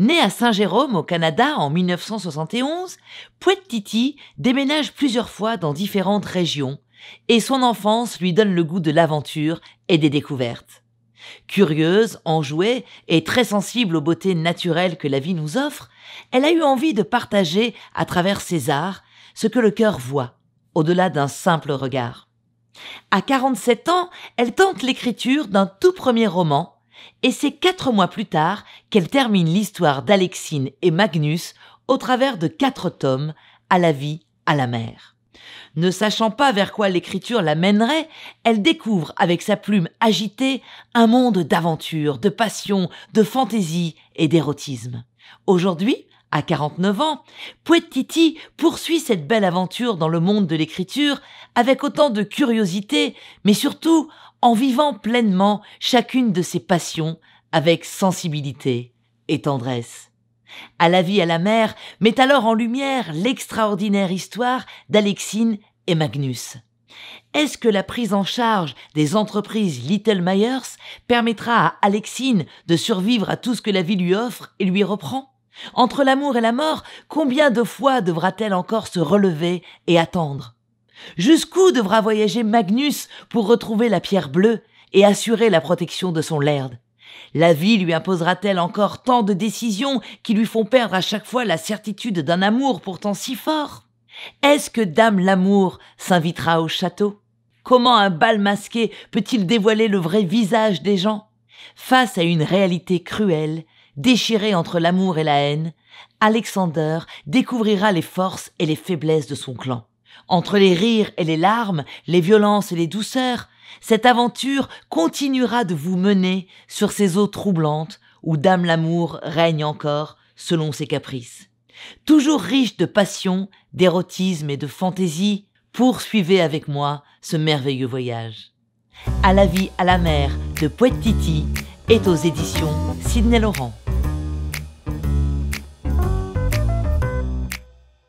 Née à Saint-Jérôme au Canada en 1971, Pouet-Titi déménage plusieurs fois dans différentes régions et son enfance lui donne le goût de l'aventure et des découvertes. Curieuse, enjouée et très sensible aux beautés naturelles que la vie nous offre, elle a eu envie de partager à travers ses arts ce que le cœur voit, au-delà d'un simple regard. À 47 ans, elle tente l'écriture d'un tout premier roman, et c'est quatre mois plus tard qu'elle termine l'histoire d'Alexine et Magnus au travers de quatre tomes, à la vie, à la mer. Ne sachant pas vers quoi l'écriture la mènerait, elle découvre avec sa plume agitée un monde d'aventure, de passion, de fantaisie et d'érotisme. Aujourd'hui, à 49 ans, Poète titi poursuit cette belle aventure dans le monde de l'écriture avec autant de curiosité, mais surtout en vivant pleinement chacune de ses passions avec sensibilité et tendresse. À la vie à la mer met alors en lumière l'extraordinaire histoire d'Alexine et Magnus. Est-ce que la prise en charge des entreprises Little Myers permettra à Alexine de survivre à tout ce que la vie lui offre et lui reprend Entre l'amour et la mort, combien de fois devra-t-elle encore se relever et attendre Jusqu'où devra voyager Magnus pour retrouver la pierre bleue et assurer la protection de son laird La vie lui imposera-t-elle encore tant de décisions qui lui font perdre à chaque fois la certitude d'un amour pourtant si fort Est-ce que Dame l'amour s'invitera au château Comment un bal masqué peut-il dévoiler le vrai visage des gens Face à une réalité cruelle, déchirée entre l'amour et la haine, Alexander découvrira les forces et les faiblesses de son clan. Entre les rires et les larmes, les violences et les douceurs, cette aventure continuera de vous mener sur ces eaux troublantes où Dame l'amour règne encore selon ses caprices. Toujours riche de passion, d'érotisme et de fantaisie, poursuivez avec moi ce merveilleux voyage. À la vie à la mer de Poète Titi est aux éditions Sidney Laurent.